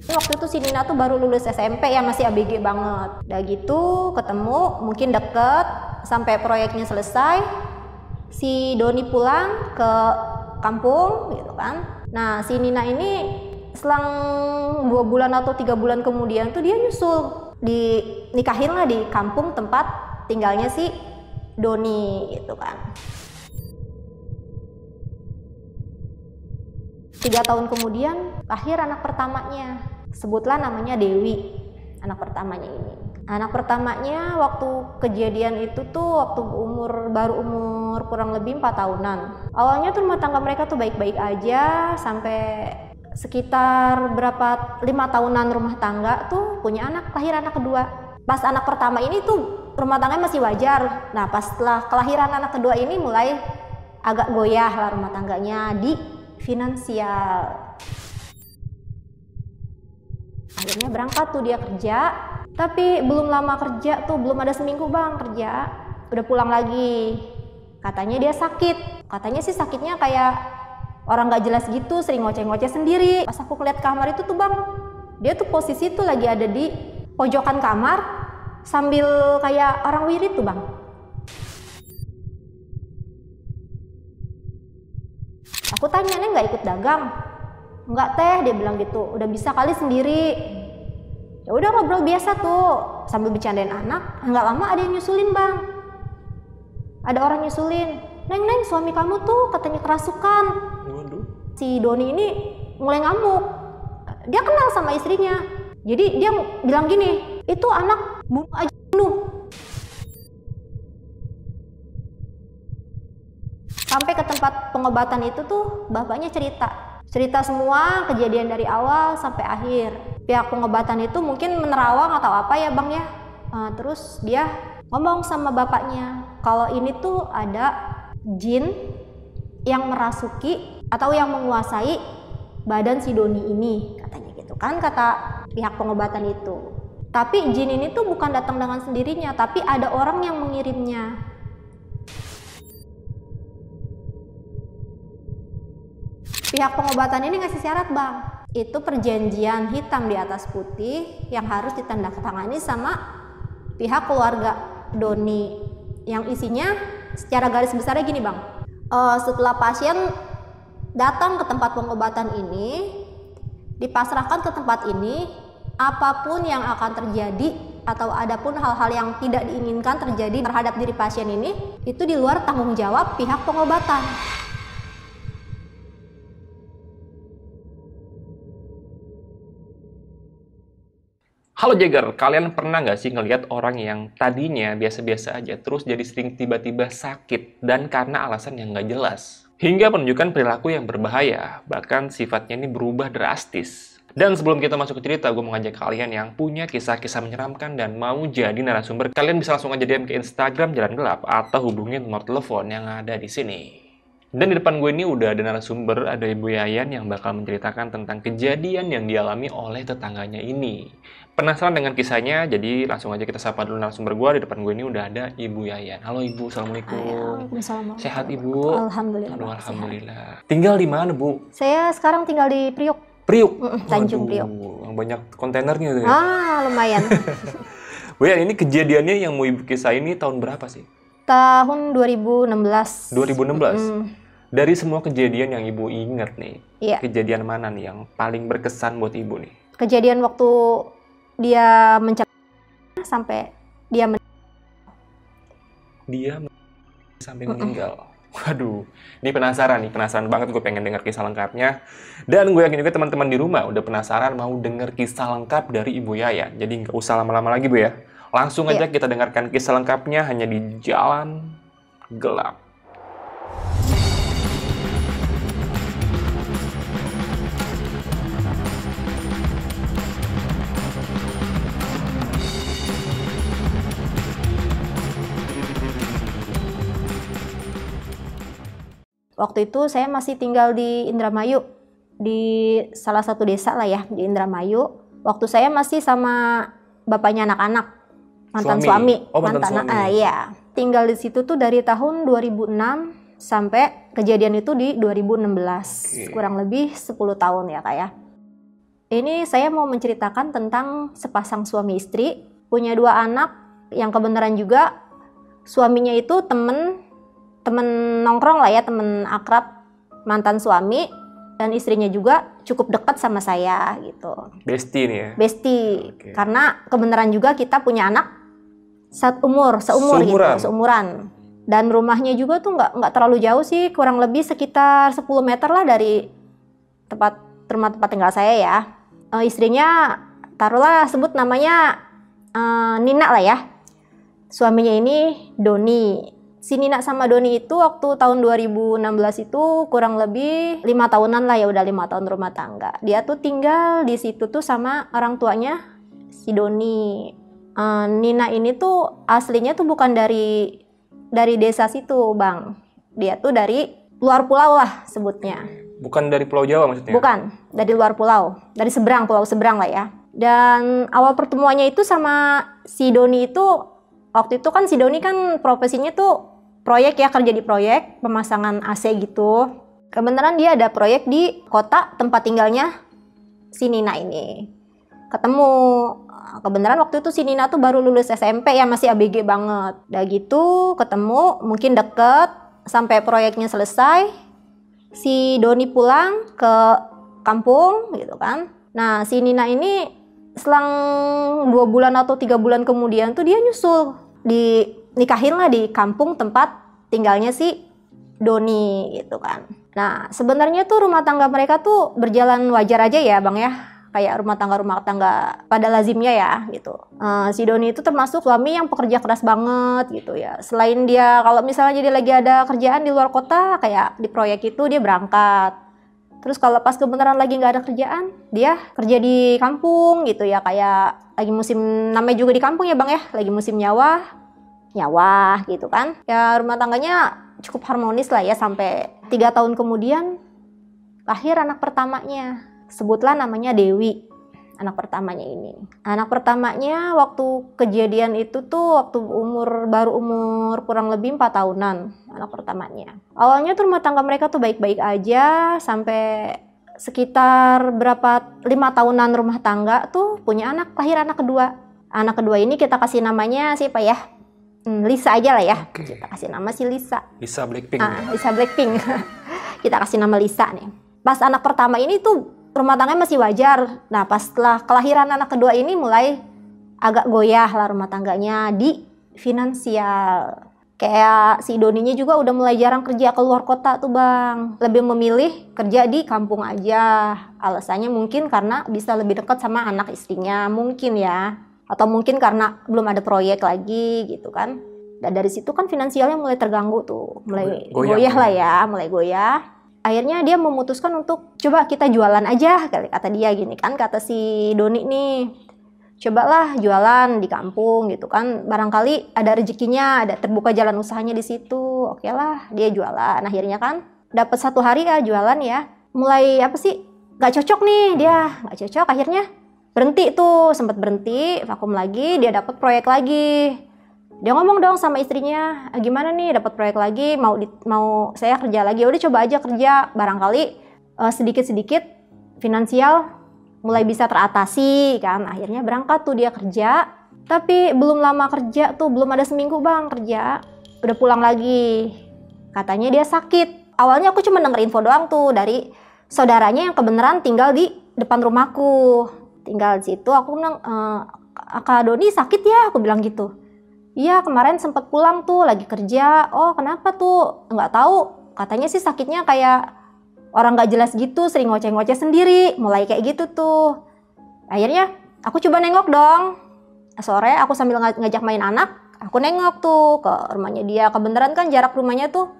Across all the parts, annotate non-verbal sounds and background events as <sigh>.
Ini waktu itu si Nina tuh baru lulus SMP yang masih ABG banget. Udah gitu ketemu mungkin deket sampai proyeknya selesai si Doni pulang ke kampung gitu kan. Nah si Nina ini selang dua bulan atau tiga bulan kemudian tuh dia nyusul di nikahin lah di kampung tempat tinggalnya si Doni gitu kan. Tiga tahun kemudian lahir anak pertamanya, sebutlah namanya Dewi, anak pertamanya ini. Anak pertamanya waktu kejadian itu tuh waktu umur baru umur kurang lebih empat tahunan. Awalnya tuh rumah tangga mereka tuh baik-baik aja sampai sekitar berapa lima tahunan rumah tangga tuh punya anak lahir anak kedua. Pas anak pertama ini tuh rumah tangga masih wajar. Nah pas setelah kelahiran anak kedua ini mulai agak goyah lah rumah tangganya di finansial. Akhirnya berangkat tuh dia kerja, tapi belum lama kerja tuh belum ada seminggu bang kerja, udah pulang lagi. Katanya dia sakit, katanya sih sakitnya kayak orang nggak jelas gitu, sering ngoceh-ngoceh sendiri. Pas aku lihat kamar itu tuh bang, dia tuh posisi tuh lagi ada di pojokan kamar sambil kayak orang wirid tuh bang Aku tanya, Neng nggak ikut dagang? Nggak teh, dia bilang gitu. Udah bisa kali sendiri. Ya udah ngobrol biasa tuh sambil bercandain anak. Nggak lama ada yang nyusulin bang. Ada orang nyusulin. Neng, Neng, suami kamu tuh katanya kerasukan. Si Doni ini mulai ngamuk. Dia kenal sama istrinya. Jadi dia bilang gini, itu anak bunuh aja bunuh sampai ke tempat pengobatan itu tuh bapaknya cerita cerita semua kejadian dari awal sampai akhir pihak pengobatan itu mungkin menerawang atau apa ya bang ya uh, terus dia ngomong sama bapaknya kalau ini tuh ada jin yang merasuki atau yang menguasai badan si Doni ini katanya gitu kan kata pihak pengobatan itu tapi jin ini tuh bukan datang dengan sendirinya tapi ada orang yang mengirimnya Pihak pengobatan ini ngasih syarat bang, itu perjanjian hitam di atas putih yang harus ditandatangani sama pihak keluarga Doni yang isinya secara garis besarnya gini bang, uh, setelah pasien datang ke tempat pengobatan ini, dipasrahkan ke tempat ini, apapun yang akan terjadi atau ada pun hal-hal yang tidak diinginkan terjadi terhadap diri pasien ini, itu di luar tanggung jawab pihak pengobatan. Halo Jagger, kalian pernah nggak sih ngelihat orang yang tadinya biasa-biasa aja terus jadi sering tiba-tiba sakit dan karena alasan yang nggak jelas? Hingga menunjukkan perilaku yang berbahaya, bahkan sifatnya ini berubah drastis. Dan sebelum kita masuk ke cerita, gue mau ngajak kalian yang punya kisah-kisah menyeramkan dan mau jadi narasumber, kalian bisa langsung aja DM ke Instagram Jalan Gelap atau hubungin nomor telepon yang ada di sini. Dan di depan gue ini udah ada narasumber, ada Ibu Yayan yang bakal menceritakan tentang kejadian yang dialami oleh tetangganya ini penasaran dengan kisahnya, jadi langsung aja kita sapa dulu narasumber gue. Di depan gue ini udah ada Ibu Yayan. Halo Ibu, Assalamualaikum. Waalaikumsalam. Sehat Ibu? Alhamdulillah. Aduh, Alhamdulillah. Sehat. Tinggal di mana Bu? Saya sekarang tinggal di Priuk. Priuk? Tanjung Priuk. Banyak kontainernya tuh ya? Ah, lumayan. <laughs> Bu Yayan, ini kejadiannya yang mau Ibu kisah ini tahun berapa sih? Tahun 2016. 2016? Mm. Dari semua kejadian yang Ibu ingat nih, yeah. kejadian mana nih yang paling berkesan buat Ibu nih? Kejadian waktu dia mencapai sampai dia men dia men sampai meninggal. Waduh, ini penasaran nih, penasaran banget gue pengen dengar kisah lengkapnya. Dan gue yakin juga teman-teman di rumah udah penasaran mau dengar kisah lengkap dari Ibu Yaya. Jadi nggak usah lama-lama lagi Bu ya. Langsung iya. aja yeah. kita dengarkan kisah lengkapnya hanya di Jalan Gelap. waktu itu saya masih tinggal di Indramayu di salah satu desa lah ya di Indramayu waktu saya masih sama bapaknya anak-anak mantan suami, suami. Oh, mantan, mantan suami. Uh, iya tinggal di situ tuh dari tahun 2006 sampai kejadian itu di 2016 okay. kurang lebih 10 tahun ya kak ya ini saya mau menceritakan tentang sepasang suami istri punya dua anak yang kebenaran juga suaminya itu temen temen nongkrong lah ya temen akrab mantan suami dan istrinya juga cukup dekat sama saya gitu. Besti nih ya. Besti. Okay. Karena kebenaran juga kita punya anak saat umur, seumur gitu, seumuran. gitu, seumuran. Dan rumahnya juga tuh nggak nggak terlalu jauh sih, kurang lebih sekitar 10 meter lah dari tempat rumah tempat tinggal saya ya. E, istrinya taruhlah sebut namanya e, Nina lah ya. Suaminya ini Doni si Nina sama Doni itu waktu tahun 2016 itu kurang lebih lima tahunan lah ya udah lima tahun rumah tangga dia tuh tinggal di situ tuh sama orang tuanya si Doni uh, Nina ini tuh aslinya tuh bukan dari dari desa situ bang dia tuh dari luar pulau lah sebutnya bukan dari pulau Jawa maksudnya bukan dari luar pulau dari seberang pulau seberang lah ya dan awal pertemuannya itu sama si Doni itu waktu itu kan si Doni kan profesinya tuh proyek ya kerja di proyek pemasangan AC gitu kebenaran dia ada proyek di kota tempat tinggalnya si Nina ini ketemu kebenaran waktu itu si Nina tuh baru lulus SMP ya masih ABG banget udah gitu ketemu mungkin deket sampai proyeknya selesai si Doni pulang ke kampung gitu kan nah si Nina ini selang dua bulan atau tiga bulan kemudian tuh dia nyusul di nikahin lah di kampung tempat tinggalnya si Doni gitu kan. Nah sebenarnya tuh rumah tangga mereka tuh berjalan wajar aja ya bang ya kayak rumah tangga rumah tangga pada lazimnya ya gitu. Uh, si Doni itu termasuk suami yang pekerja keras banget gitu ya. Selain dia kalau misalnya jadi lagi ada kerjaan di luar kota kayak di proyek itu dia berangkat. Terus kalau pas kebenaran lagi nggak ada kerjaan, dia kerja di kampung gitu ya kayak lagi musim namanya juga di kampung ya bang ya, lagi musim nyawa nyawa gitu kan ya rumah tangganya cukup harmonis lah ya sampai tiga tahun kemudian lahir anak pertamanya sebutlah namanya Dewi anak pertamanya ini anak pertamanya waktu kejadian itu tuh waktu umur baru umur kurang lebih empat tahunan anak pertamanya awalnya tuh rumah tangga mereka tuh baik-baik aja sampai sekitar berapa lima tahunan rumah tangga tuh punya anak lahir anak kedua anak kedua ini kita kasih namanya siapa ya Hmm, Lisa aja lah ya. Okay. Kita kasih nama si Lisa. Lisa Blackpink. Ah, Lisa Blackpink. <laughs> kita kasih nama Lisa nih. Pas anak pertama ini tuh rumah tangga masih wajar. Nah, pas setelah kelahiran anak kedua ini mulai agak goyah lah rumah tangganya di finansial. Kayak si Doninya juga udah mulai jarang kerja ke luar kota tuh bang. Lebih memilih kerja di kampung aja. Alasannya mungkin karena bisa lebih dekat sama anak istrinya. Mungkin ya atau mungkin karena belum ada proyek lagi gitu kan dan dari situ kan finansialnya mulai terganggu tuh mulai goyah, goyah lah ya mulai goyah akhirnya dia memutuskan untuk coba kita jualan aja kata dia gini kan kata si Doni nih cobalah jualan di kampung gitu kan barangkali ada rezekinya ada terbuka jalan usahanya di situ oke lah dia jualan akhirnya kan dapat satu hari ya jualan ya mulai apa sih nggak cocok nih dia nggak cocok akhirnya berhenti tuh sempat berhenti vakum lagi dia dapat proyek lagi dia ngomong dong sama istrinya eh, gimana nih dapat proyek lagi mau di, mau saya kerja lagi udah coba aja kerja barangkali uh, eh, sedikit sedikit finansial mulai bisa teratasi kan akhirnya berangkat tuh dia kerja tapi belum lama kerja tuh belum ada seminggu bang kerja udah pulang lagi katanya dia sakit awalnya aku cuma denger info doang tuh dari saudaranya yang kebenaran tinggal di depan rumahku tinggal di situ aku bilang e, kak Doni sakit ya aku bilang gitu iya kemarin sempat pulang tuh lagi kerja oh kenapa tuh nggak tahu katanya sih sakitnya kayak orang nggak jelas gitu sering ngoceh-ngoceh sendiri mulai kayak gitu tuh akhirnya aku coba nengok dong sore aku sambil ngajak main anak aku nengok tuh ke rumahnya dia kebenaran kan jarak rumahnya tuh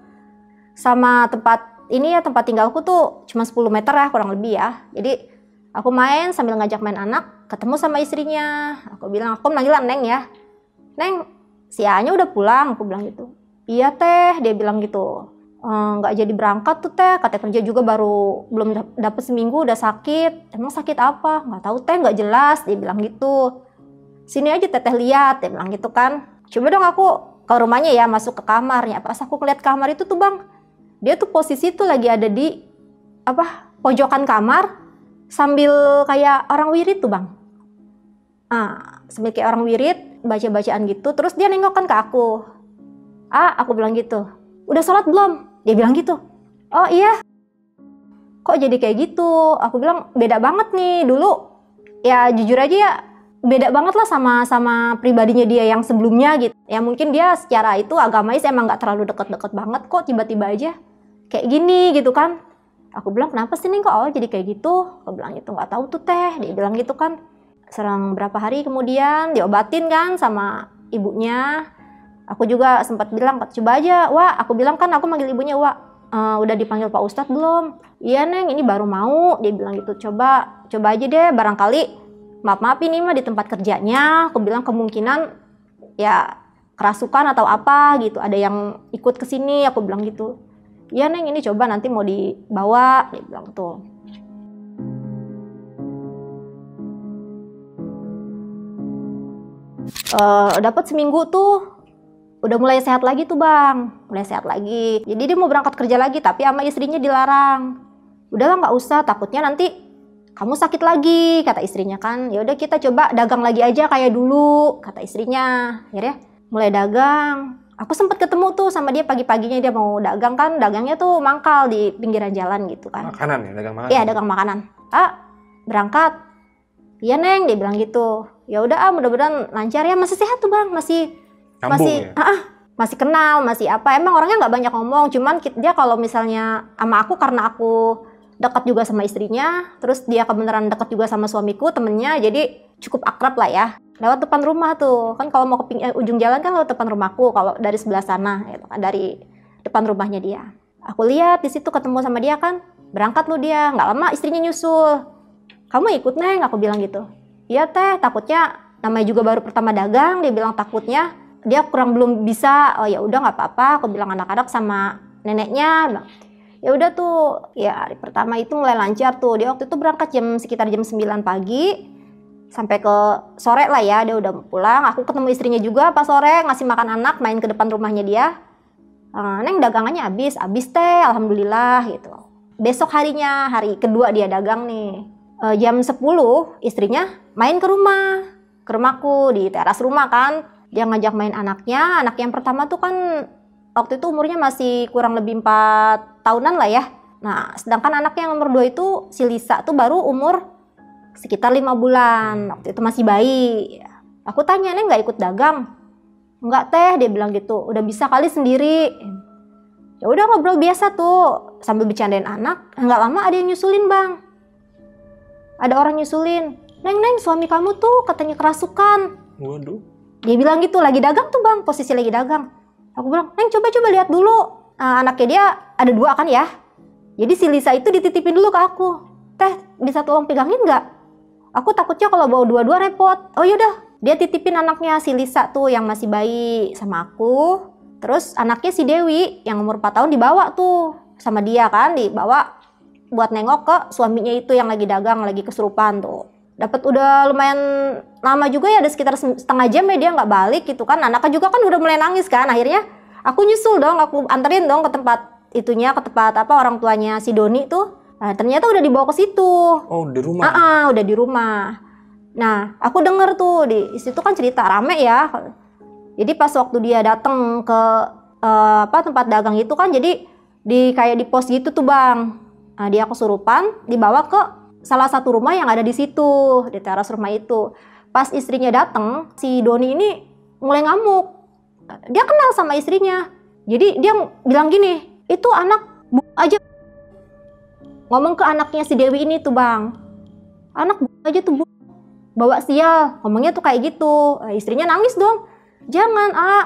sama tempat ini ya tempat tinggalku tuh cuma 10 meter lah kurang lebih ya jadi Aku main sambil ngajak main anak, ketemu sama istrinya. Aku bilang, aku manggil Neng ya. Neng, si A-nya udah pulang, aku bilang gitu. Iya teh, dia bilang gitu. Eh, nggak ehm, jadi berangkat tuh teh, kata kerja juga baru belum dapet seminggu udah sakit. Emang sakit apa? Nggak tahu teh, nggak jelas, dia bilang gitu. Sini aja teteh lihat, dia bilang gitu kan. Coba dong aku ke rumahnya ya, masuk ke kamarnya. Pas aku ngeliat kamar itu tuh bang, dia tuh posisi tuh lagi ada di apa pojokan kamar sambil kayak orang wirid tuh bang ah sambil kayak orang wirid baca-bacaan gitu terus dia nengok kan ke aku ah aku bilang gitu udah sholat belum dia bilang gitu oh iya kok jadi kayak gitu aku bilang beda banget nih dulu ya jujur aja ya beda banget lah sama sama pribadinya dia yang sebelumnya gitu ya mungkin dia secara itu agamanya emang nggak terlalu deket-deket banget kok tiba-tiba aja kayak gini gitu kan aku bilang kenapa sih nih kok awal jadi kayak gitu aku bilang itu nggak tahu tuh teh dia bilang gitu kan serang berapa hari kemudian diobatin kan sama ibunya aku juga sempat bilang coba aja wah aku bilang kan aku manggil ibunya wah eh, e, udah dipanggil Pak Ustadz belum? Iya neng, ini baru mau. Dia bilang gitu, coba coba aja deh, barangkali maaf maaf ini mah di tempat kerjanya. Aku bilang kemungkinan ya kerasukan atau apa gitu. Ada yang ikut ke sini, aku bilang gitu ya neng ini coba nanti mau dibawa dia bilang tuh eh, uh, dapat seminggu tuh udah mulai sehat lagi tuh bang mulai sehat lagi jadi dia mau berangkat kerja lagi tapi sama istrinya dilarang Udah lah nggak usah takutnya nanti kamu sakit lagi kata istrinya kan ya udah kita coba dagang lagi aja kayak dulu kata istrinya akhirnya mulai dagang aku sempat ketemu tuh sama dia pagi-paginya dia mau dagang kan dagangnya tuh mangkal di pinggiran jalan gitu kan makanan ya dagang makanan iya dagang makanan ah berangkat iya neng dia bilang gitu ya udah ah mudah-mudahan lancar ya masih sehat tuh bang masih Kampung, masih ya? ah, masih kenal masih apa emang orangnya nggak banyak ngomong cuman dia kalau misalnya sama aku karena aku dekat juga sama istrinya terus dia kebenaran dekat juga sama suamiku temennya jadi cukup akrab lah ya lewat depan rumah tuh kan kalau mau ke ping, eh, ujung jalan kan lewat depan rumahku kalau dari sebelah sana gitu kan dari depan rumahnya dia aku lihat di situ ketemu sama dia kan berangkat lu dia nggak lama istrinya nyusul kamu ikut neng aku bilang gitu iya teh takutnya namanya juga baru pertama dagang dia bilang takutnya dia kurang belum bisa oh ya udah nggak apa-apa aku bilang anak-anak sama neneknya bilang, ya udah tuh ya hari pertama itu mulai lancar tuh dia waktu itu berangkat jam sekitar jam 9 pagi sampai ke sore lah ya dia udah pulang aku ketemu istrinya juga pas sore ngasih makan anak main ke depan rumahnya dia eh, neng dagangannya habis habis teh alhamdulillah gitu besok harinya hari kedua dia dagang nih e, jam 10 istrinya main ke rumah ke rumahku di teras rumah kan dia ngajak main anaknya anak yang pertama tuh kan waktu itu umurnya masih kurang lebih empat tahunan lah ya nah sedangkan anak yang nomor dua itu si Lisa tuh baru umur sekitar lima bulan hmm. waktu itu masih bayi aku tanya neng nggak ikut dagang nggak teh dia bilang gitu udah bisa kali sendiri ya udah ngobrol biasa tuh sambil bercandain anak nggak lama ada yang nyusulin bang ada orang nyusulin neng neng suami kamu tuh katanya kerasukan waduh dia bilang gitu lagi dagang tuh bang posisi lagi dagang aku bilang neng coba coba lihat dulu nah, anaknya dia ada dua kan ya jadi si Lisa itu dititipin dulu ke aku teh bisa tolong pegangin nggak aku takutnya kalau bawa dua-dua repot. Oh yaudah, dia titipin anaknya si Lisa tuh yang masih bayi sama aku. Terus anaknya si Dewi yang umur 4 tahun dibawa tuh sama dia kan dibawa buat nengok ke suaminya itu yang lagi dagang lagi kesurupan tuh. Dapat udah lumayan lama juga ya ada sekitar setengah jam ya dia nggak balik gitu kan. Anaknya juga kan udah mulai nangis kan. Akhirnya aku nyusul dong aku anterin dong ke tempat itunya ke tempat apa orang tuanya si Doni tuh Nah, ternyata udah dibawa ke situ. Oh, di rumah. Ah, -uh, udah di rumah. Nah, aku denger tuh di situ kan cerita rame ya. Jadi pas waktu dia datang ke uh, apa tempat dagang itu kan jadi di kayak di pos gitu tuh, Bang. Nah, dia kesurupan dibawa ke salah satu rumah yang ada di situ, di teras rumah itu. Pas istrinya datang, si Doni ini mulai ngamuk. Dia kenal sama istrinya. Jadi dia bilang gini, "Itu anak bu aja ngomong ke anaknya si Dewi ini tuh bang anak aja tuh bu bawa sial ngomongnya tuh kayak gitu eh, istrinya nangis dong jangan ah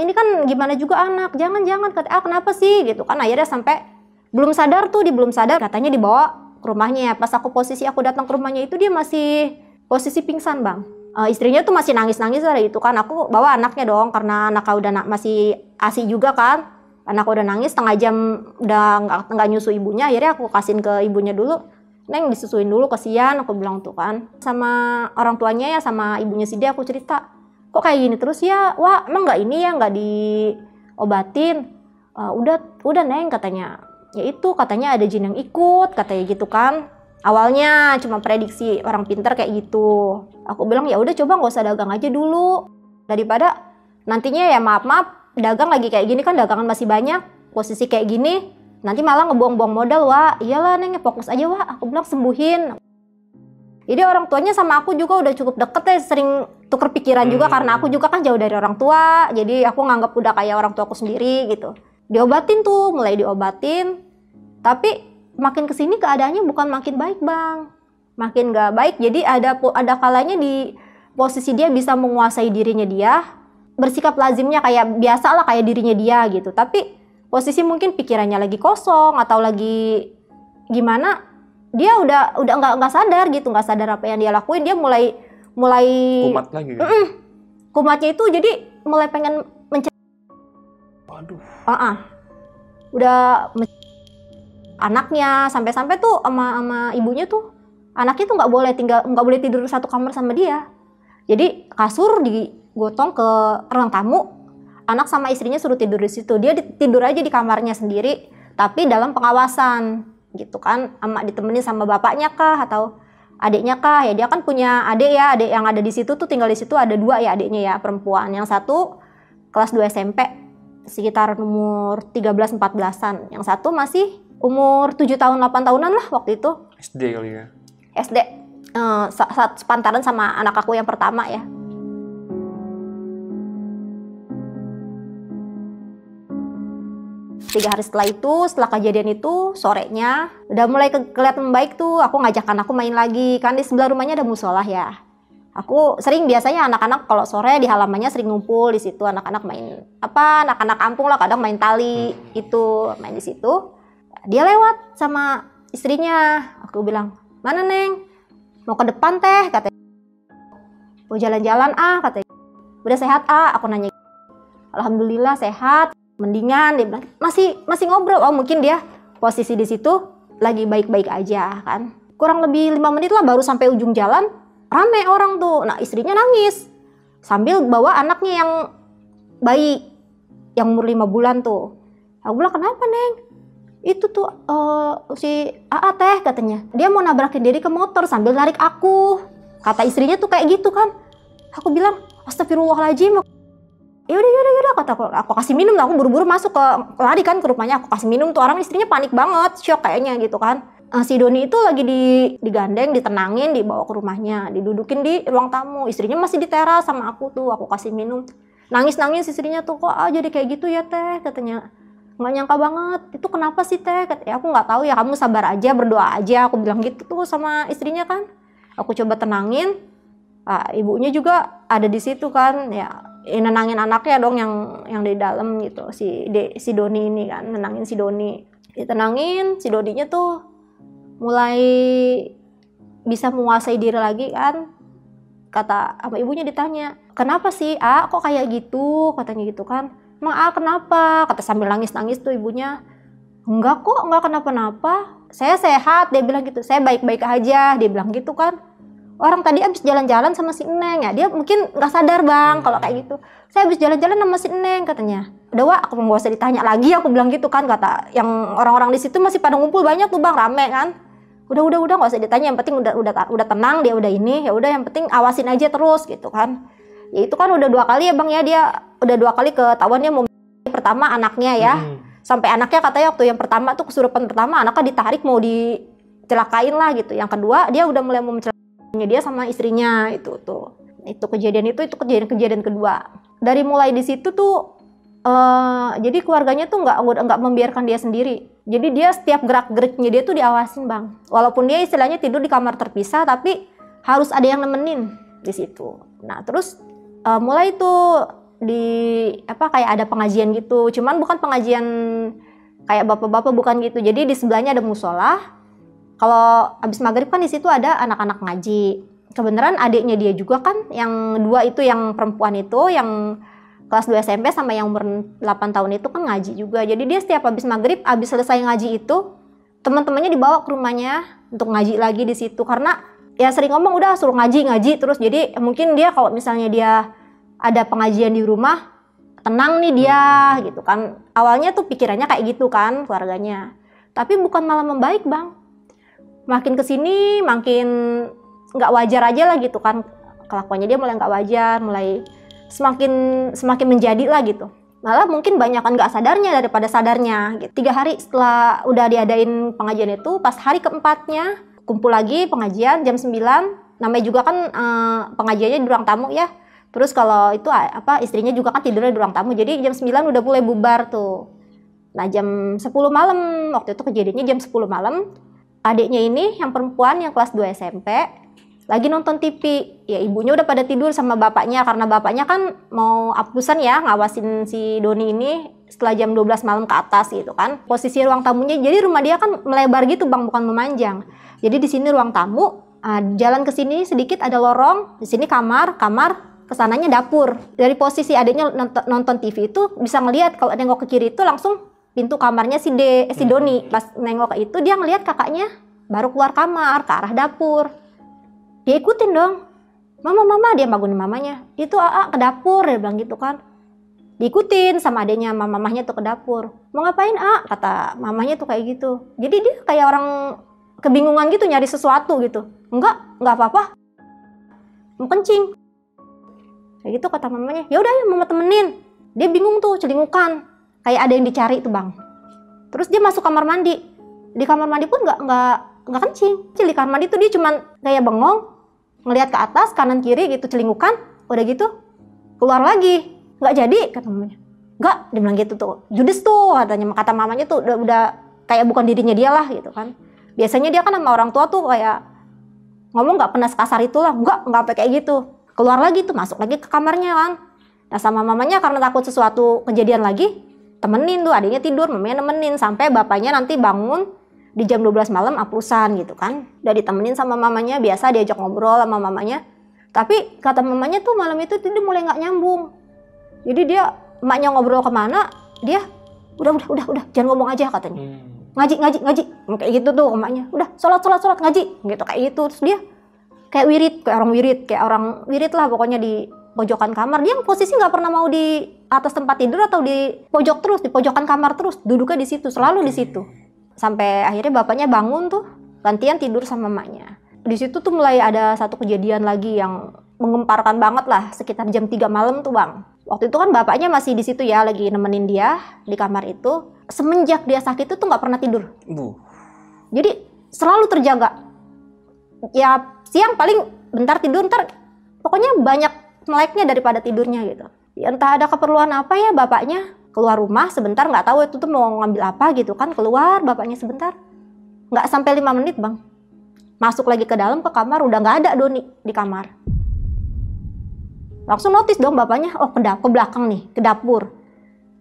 ini kan gimana juga anak jangan jangan kata ah kenapa sih gitu kan akhirnya sampai belum sadar tuh dia belum sadar katanya dibawa ke rumahnya pas aku posisi aku datang ke rumahnya itu dia masih posisi pingsan bang uh, istrinya tuh masih nangis-nangis lah itu kan aku bawa anaknya dong karena kau udah na- masih asi juga kan anak udah nangis setengah jam udah nggak nggak nyusu ibunya akhirnya aku kasihin ke ibunya dulu neng disusuin dulu kasihan, aku bilang tuh kan sama orang tuanya ya sama ibunya si dia aku cerita kok kayak gini terus ya wah emang nggak ini ya nggak diobatin uh, udah udah neng katanya ya itu katanya ada jin yang ikut katanya gitu kan awalnya cuma prediksi orang pinter kayak gitu aku bilang ya udah coba nggak usah dagang aja dulu daripada nantinya ya maaf maaf dagang lagi kayak gini kan dagangan masih banyak posisi kayak gini nanti malah ngebuang-buang modal wa iyalah neng fokus aja wa aku bilang sembuhin jadi orang tuanya sama aku juga udah cukup deket ya sering tuker pikiran hmm. juga karena aku juga kan jauh dari orang tua jadi aku nganggap udah kayak orang tua aku sendiri gitu diobatin tuh mulai diobatin tapi makin kesini keadaannya bukan makin baik bang makin gak baik jadi ada ada kalanya di posisi dia bisa menguasai dirinya dia bersikap lazimnya kayak biasa lah kayak dirinya dia gitu tapi posisi mungkin pikirannya lagi kosong atau lagi gimana dia udah udah nggak nggak sadar gitu nggak sadar apa yang dia lakuin dia mulai mulai kumat lagi mm -mm. kumatnya itu jadi mulai pengen mencari waduh uh -uh. udah anaknya sampai-sampai tuh sama sama ibunya tuh anaknya tuh nggak boleh tinggal nggak boleh tidur satu kamar sama dia jadi kasur di gotong ke ruang tamu anak sama istrinya suruh tidur di situ dia tidur aja di kamarnya sendiri tapi dalam pengawasan gitu kan emak ditemenin sama bapaknya kah atau adiknya kah ya dia kan punya adik ya adik yang ada di situ tuh tinggal di situ ada dua ya adiknya ya perempuan yang satu kelas 2 SMP sekitar umur 13-14an yang satu masih umur 7 tahun 8 tahunan lah waktu itu SD kali ya SD uh, eh, saat sepantaran sama anak aku yang pertama ya tiga hari setelah itu setelah kejadian itu sorenya udah mulai ke kelihatan baik tuh aku ngajak anakku main lagi kan di sebelah rumahnya ada musola ya aku sering biasanya anak-anak kalau sore di halamannya sering ngumpul di situ anak-anak main apa anak-anak kampung lah kadang main tali hmm. itu main di situ dia lewat sama istrinya aku bilang mana neng mau ke depan teh katanya mau jalan-jalan ah katanya udah sehat ah aku nanya alhamdulillah sehat mendingan dia bilang masih masih ngobrol oh mungkin dia posisi di situ lagi baik-baik aja kan kurang lebih lima menit lah baru sampai ujung jalan rame orang tuh nah istrinya nangis sambil bawa anaknya yang bayi yang umur lima bulan tuh aku bilang kenapa neng itu tuh uh, si AA teh katanya dia mau nabrakin diri ke motor sambil narik aku kata istrinya tuh kayak gitu kan aku bilang astagfirullahaladzim Ya udah yaudah ya udah, kata aku, aku kasih minum aku buru-buru masuk ke lari kan ke rumahnya aku kasih minum tuh orang istrinya panik banget shock kayaknya gitu kan eh, si Doni itu lagi di digandeng ditenangin dibawa ke rumahnya didudukin di ruang tamu istrinya masih di teras sama aku tuh aku kasih minum nangis nangis istrinya tuh kok ah, jadi kayak gitu ya teh katanya nggak nyangka banget itu kenapa sih teh kata ya aku nggak tahu ya kamu sabar aja berdoa aja aku bilang gitu tuh sama istrinya kan aku coba tenangin ah, ibunya juga ada di situ kan ya ya nenangin anaknya dong yang yang di dalam gitu si de, si Doni ini kan nenangin si Doni ditenangin si Doninya tuh mulai bisa menguasai diri lagi kan kata sama ibunya ditanya kenapa sih A kok kayak gitu katanya gitu kan emang A kenapa kata sambil nangis nangis tuh ibunya enggak kok enggak kenapa-napa saya sehat dia bilang gitu saya baik-baik aja dia bilang gitu kan orang tadi abis jalan-jalan sama si Neng ya dia mungkin nggak sadar bang hmm. kalau kayak gitu saya abis jalan-jalan sama si Neng katanya udah wa aku nggak usah ditanya lagi aku bilang gitu kan kata yang orang-orang di situ masih pada ngumpul banyak tuh bang rame kan udah udah udah nggak usah ditanya yang penting udah udah udah tenang dia udah ini ya udah yang penting awasin aja terus gitu kan ya itu kan udah dua kali ya bang ya dia udah dua kali ketahuannya mau pertama anaknya ya hmm. sampai anaknya katanya waktu yang pertama tuh kesurupan pertama anaknya ditarik mau dicelakain lah gitu. Yang kedua dia udah mulai mau dia sama istrinya itu tuh itu kejadian itu itu kejadian-kejadian kedua dari mulai di situ tuh uh, jadi keluarganya tuh nggak nggak membiarkan dia sendiri jadi dia setiap gerak geriknya dia tuh diawasin bang walaupun dia istilahnya tidur di kamar terpisah tapi harus ada yang nemenin di situ nah terus uh, mulai tuh di apa kayak ada pengajian gitu cuman bukan pengajian kayak bapak-bapak bukan gitu jadi di sebelahnya ada musola kalau abis maghrib kan di situ ada anak-anak ngaji. Kebeneran adiknya dia juga kan yang dua itu yang perempuan itu yang kelas 2 SMP sama yang umur 8 tahun itu kan ngaji juga. Jadi dia setiap abis maghrib, abis selesai ngaji itu, teman-temannya dibawa ke rumahnya untuk ngaji lagi di situ. Karena ya sering ngomong udah suruh ngaji-ngaji terus. Jadi mungkin dia kalau misalnya dia ada pengajian di rumah, tenang nih dia gitu kan. Awalnya tuh pikirannya kayak gitu kan keluarganya. Tapi bukan malah membaik bang makin kesini makin nggak wajar aja lah gitu kan kelakuannya dia mulai nggak wajar mulai semakin semakin menjadi lah gitu malah mungkin banyak kan nggak sadarnya daripada sadarnya gitu. tiga hari setelah udah diadain pengajian itu pas hari keempatnya kumpul lagi pengajian jam 9 namanya juga kan eh, pengajiannya di ruang tamu ya terus kalau itu eh, apa istrinya juga kan tidurnya di ruang tamu jadi jam 9 udah mulai bubar tuh nah jam 10 malam waktu itu kejadiannya jam 10 malam adiknya ini yang perempuan yang kelas 2 SMP lagi nonton TV. Ya ibunya udah pada tidur sama bapaknya karena bapaknya kan mau apusan ya ngawasin si Doni ini setelah jam 12 malam ke atas gitu kan. Posisi ruang tamunya jadi rumah dia kan melebar gitu Bang bukan memanjang. Jadi di sini ruang tamu, ah, jalan ke sini sedikit ada lorong, di sini kamar, kamar kesananya dapur. Dari posisi adiknya nonton, TV itu bisa ngelihat kalau ada nengok ke kiri itu langsung pintu kamarnya si De, eh, si hmm. Doni. Pas nengok itu dia ngelihat kakaknya baru keluar kamar ke arah dapur. Dia ikutin dong. Mama, mama, dia bangunin mamanya. Itu AA ke dapur, dia bilang gitu kan. Diikutin sama adanya mama mamahnya tuh ke dapur. Mau ngapain, A? Kata mamanya tuh kayak gitu. Jadi dia kayak orang kebingungan gitu nyari sesuatu gitu. Enggak, enggak apa-apa. Mau kencing. Kayak gitu kata mamanya. Ya udah, ya mama temenin. Dia bingung tuh, celingukan kayak ada yang dicari tuh bang terus dia masuk kamar mandi di kamar mandi pun nggak nggak nggak kencing cili kamar mandi tuh dia cuman kayak bengong ngelihat ke atas kanan kiri gitu celingukan udah gitu keluar lagi nggak jadi kata mamanya nggak dia bilang gitu tuh judes tuh katanya kata mamanya tuh udah udah kayak bukan dirinya dia lah gitu kan biasanya dia kan sama orang tua tuh kayak ngomong nggak pernah sekasar itulah nggak nggak apa kayak gitu keluar lagi tuh masuk lagi ke kamarnya kan nah sama mamanya karena takut sesuatu kejadian lagi temenin tuh adiknya tidur mamanya nemenin sampai bapaknya nanti bangun di jam 12 malam apusan gitu kan udah ditemenin sama mamanya biasa diajak ngobrol sama mamanya tapi kata mamanya tuh malam itu dia mulai nggak nyambung jadi dia emaknya ngobrol kemana dia udah udah udah udah jangan ngomong aja katanya hmm. ngaji ngaji ngaji kayak gitu tuh emaknya udah sholat sholat sholat ngaji gitu kayak gitu terus dia kayak wirid kayak orang wirid kayak orang wirid lah pokoknya di pojokan kamar dia posisi nggak pernah mau di atas tempat tidur atau di pojok terus, di pojokan kamar terus, duduknya di situ, selalu di situ. Sampai akhirnya bapaknya bangun tuh, gantian tidur sama mamanya. Di situ tuh mulai ada satu kejadian lagi yang mengemparkan banget lah, sekitar jam 3 malam tuh bang. Waktu itu kan bapaknya masih di situ ya, lagi nemenin dia di kamar itu. Semenjak dia sakit itu tuh nggak pernah tidur. Bu. Jadi selalu terjaga. Ya siang paling bentar tidur, ntar pokoknya banyak meleknya daripada tidurnya gitu. Ya, entah ada keperluan apa ya bapaknya keluar rumah sebentar nggak tahu itu tuh mau ngambil apa gitu kan keluar bapaknya sebentar nggak sampai lima menit bang masuk lagi ke dalam ke kamar udah nggak ada Doni di kamar langsung notice dong bapaknya oh ke, ke belakang nih ke dapur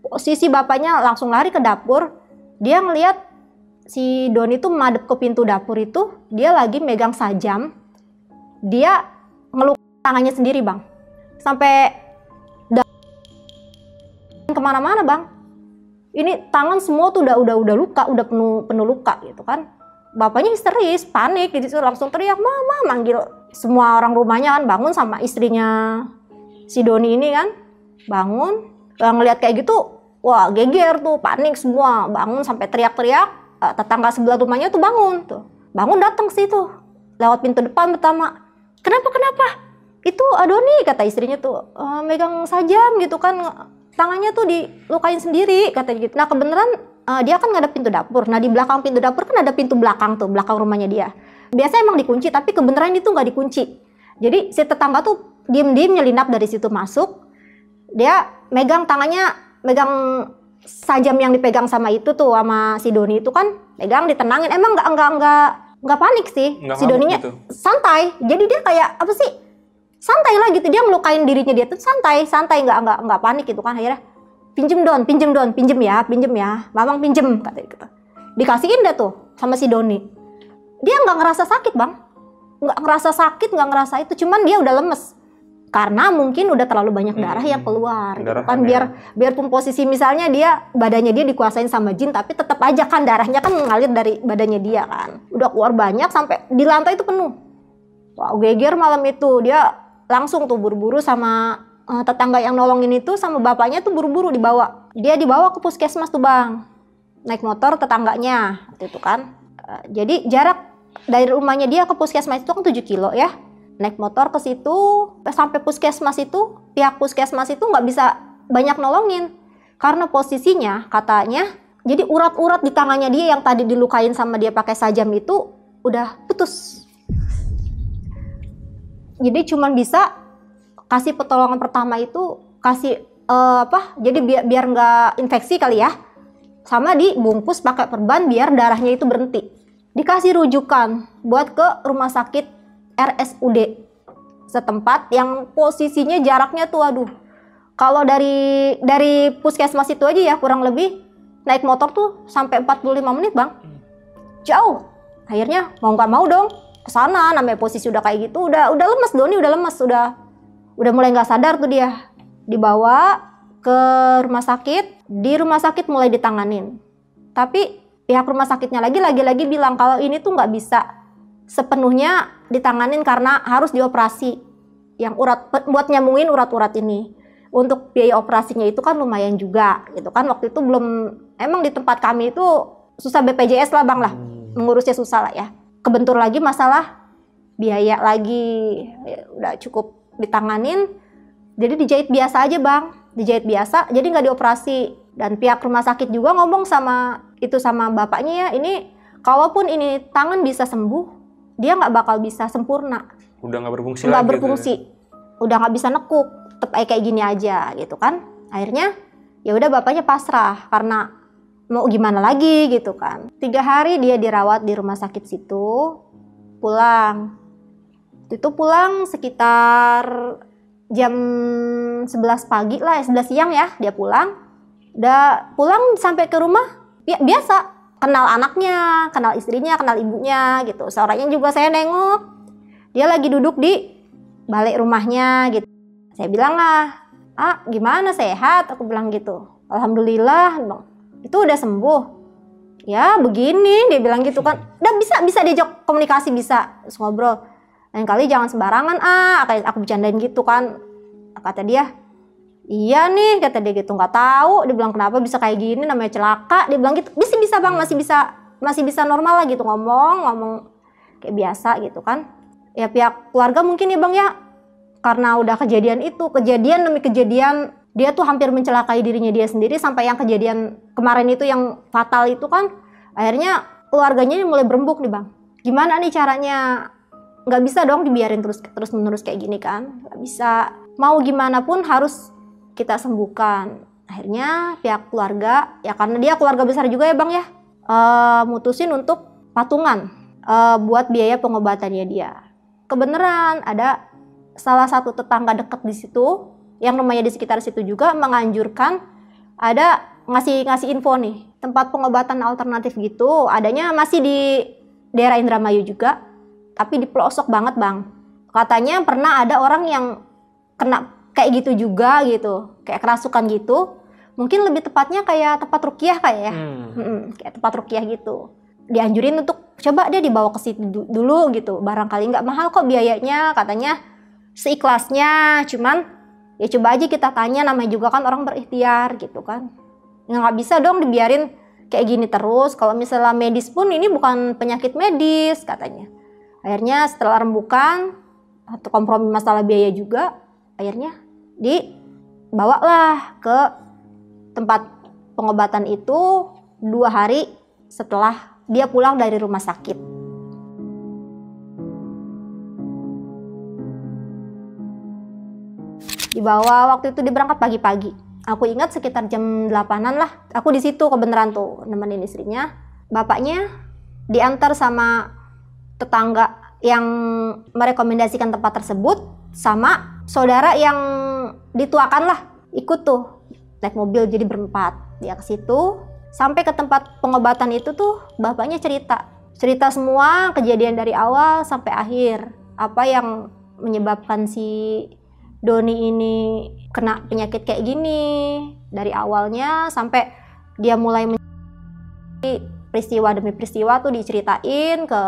posisi bapaknya langsung lari ke dapur dia ngeliat si Doni tuh madep ke pintu dapur itu dia lagi megang sajam dia ngeluk tangannya sendiri bang sampai kemana-mana bang ini tangan semua tuh udah udah udah luka udah penuh penuh luka gitu kan bapaknya histeris panik jadi gitu, gitu, langsung teriak mama manggil semua orang rumahnya kan bangun sama istrinya si Doni ini kan bangun eh, ngelihat kayak gitu wah geger tuh panik semua bangun sampai teriak-teriak eh, tetangga sebelah rumahnya tuh bangun tuh bangun datang sih tuh lewat pintu depan pertama kenapa kenapa itu Adoni eh, kata istrinya tuh megang sajam gitu kan tangannya tuh dilukain sendiri kata gitu. Nah kebenaran uh, dia kan nggak ada pintu dapur. Nah di belakang pintu dapur kan ada pintu belakang tuh belakang rumahnya dia. Biasanya emang dikunci tapi kebenaran itu nggak dikunci. Jadi si tetangga tuh diem-diem nyelinap dari situ masuk. Dia megang tangannya megang sajam yang dipegang sama itu tuh sama si Doni itu kan megang ditenangin emang nggak nggak nggak nggak panik sih nggak si Doninya gitu. santai jadi dia kayak apa sih santai lah gitu dia melukain dirinya dia tuh santai santai nggak nggak nggak panik gitu kan akhirnya pinjem don pinjem don pinjem ya pinjem ya mamang pinjem kata gitu dikasihin deh tuh sama si Doni dia nggak ngerasa sakit bang nggak ngerasa sakit nggak ngerasa itu cuman dia udah lemes karena mungkin udah terlalu banyak darah hmm, yang keluar gitu kan, kan ya. biar biarpun posisi misalnya dia badannya dia dikuasain sama jin tapi tetap aja kan darahnya kan mengalir dari badannya dia kan udah keluar banyak sampai di lantai itu penuh Wah, geger malam itu dia langsung tuh buru-buru sama uh, tetangga yang nolongin itu sama bapaknya tuh buru-buru dibawa. Dia dibawa ke puskesmas tuh bang, naik motor tetangganya waktu itu kan. Uh, jadi jarak dari rumahnya dia ke puskesmas itu kan 7 kilo ya. Naik motor ke situ sampai puskesmas itu pihak puskesmas itu nggak bisa banyak nolongin karena posisinya katanya jadi urat-urat di tangannya dia yang tadi dilukain sama dia pakai sajam itu udah putus jadi cuman bisa kasih pertolongan pertama itu kasih uh, apa jadi biar biar nggak infeksi kali ya sama dibungkus pakai perban biar darahnya itu berhenti dikasih rujukan buat ke rumah sakit RSUD setempat yang posisinya jaraknya tuh aduh kalau dari dari puskesmas itu aja ya kurang lebih naik motor tuh sampai 45 menit bang hmm. jauh akhirnya mau nggak mau dong ke sana namanya posisi udah kayak gitu udah udah lemes Doni udah lemes udah udah mulai nggak sadar tuh dia dibawa ke rumah sakit di rumah sakit mulai ditanganin tapi pihak rumah sakitnya lagi lagi-lagi bilang kalau ini tuh nggak bisa sepenuhnya ditanganin karena harus dioperasi yang urat buat nyambungin urat-urat ini untuk biaya operasinya itu kan lumayan juga gitu kan waktu itu belum emang di tempat kami itu susah BPJS lah bang lah hmm. mengurusnya susah lah ya kebentur lagi masalah biaya lagi ya, udah cukup ditanganin jadi dijahit biasa aja bang dijahit biasa jadi nggak dioperasi dan pihak rumah sakit juga ngomong sama itu sama bapaknya ya ini kalaupun ini tangan bisa sembuh dia nggak bakal bisa sempurna udah nggak berfungsi nggak gitu ya? berfungsi ya? udah nggak bisa nekuk tetap kayak gini aja gitu kan akhirnya ya udah bapaknya pasrah karena mau gimana lagi gitu kan. Tiga hari dia dirawat di rumah sakit situ, pulang. Itu pulang sekitar jam 11 pagi lah, 11 siang ya dia pulang. Udah pulang sampai ke rumah, ya biasa kenal anaknya, kenal istrinya, kenal ibunya gitu. Seorangnya juga saya nengok. Dia lagi duduk di balik rumahnya gitu. Saya bilang lah, ah gimana sehat? Aku bilang gitu. Alhamdulillah, bang itu udah sembuh ya begini dia bilang gitu kan udah bisa bisa diajak komunikasi bisa Terus ngobrol lain kali jangan sembarangan ah aku bercandain gitu kan kata dia iya nih kata dia gitu nggak tahu dia bilang kenapa bisa kayak gini namanya celaka dia bilang gitu bisa bisa bang masih bisa masih bisa normal lah gitu ngomong ngomong kayak biasa gitu kan ya pihak keluarga mungkin ya bang ya karena udah kejadian itu kejadian demi kejadian dia tuh hampir mencelakai dirinya dia sendiri sampai yang kejadian kemarin itu yang fatal itu kan akhirnya keluarganya ini mulai berembuk nih bang gimana nih caranya nggak bisa dong dibiarin terus terus menerus kayak gini kan nggak bisa mau gimana pun harus kita sembuhkan akhirnya pihak keluarga ya karena dia keluarga besar juga ya bang ya uh, mutusin untuk patungan uh, buat biaya pengobatannya dia kebenaran ada salah satu tetangga dekat di situ yang rumahnya di sekitar situ juga menganjurkan ada ngasih ngasih info nih tempat pengobatan alternatif gitu adanya masih di daerah Indramayu juga tapi di pelosok banget bang katanya pernah ada orang yang kena kayak gitu juga gitu kayak kerasukan gitu mungkin lebih tepatnya kayak tempat rukiah kayak ya hmm. Hmm, kayak tempat rukiah gitu dianjurin untuk coba dia dibawa ke situ dulu gitu barangkali nggak mahal kok biayanya katanya seikhlasnya cuman ya coba aja kita tanya namanya juga kan orang berikhtiar gitu kan ya, nggak bisa dong dibiarin kayak gini terus kalau misalnya medis pun ini bukan penyakit medis katanya akhirnya setelah rembukan atau kompromi masalah biaya juga akhirnya dibawalah ke tempat pengobatan itu dua hari setelah dia pulang dari rumah sakit. dibawa waktu itu diberangkat pagi-pagi aku ingat sekitar jam 8 lah aku di situ kebenaran tuh nemenin istrinya bapaknya diantar sama tetangga yang merekomendasikan tempat tersebut sama saudara yang dituakan lah ikut tuh naik mobil jadi berempat dia ke situ sampai ke tempat pengobatan itu tuh bapaknya cerita cerita semua kejadian dari awal sampai akhir apa yang menyebabkan si Doni ini kena penyakit kayak gini dari awalnya sampai dia mulai peristiwa demi peristiwa tuh diceritain ke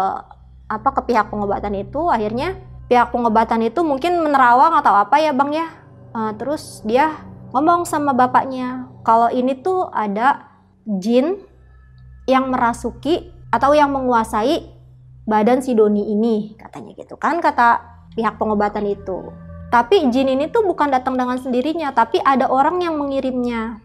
apa ke pihak pengobatan itu akhirnya pihak pengobatan itu mungkin menerawang atau apa ya bang ya uh, terus dia ngomong sama bapaknya kalau ini tuh ada jin yang merasuki atau yang menguasai badan si Doni ini katanya gitu kan kata pihak pengobatan itu tapi jin ini tuh bukan datang dengan sendirinya, tapi ada orang yang mengirimnya.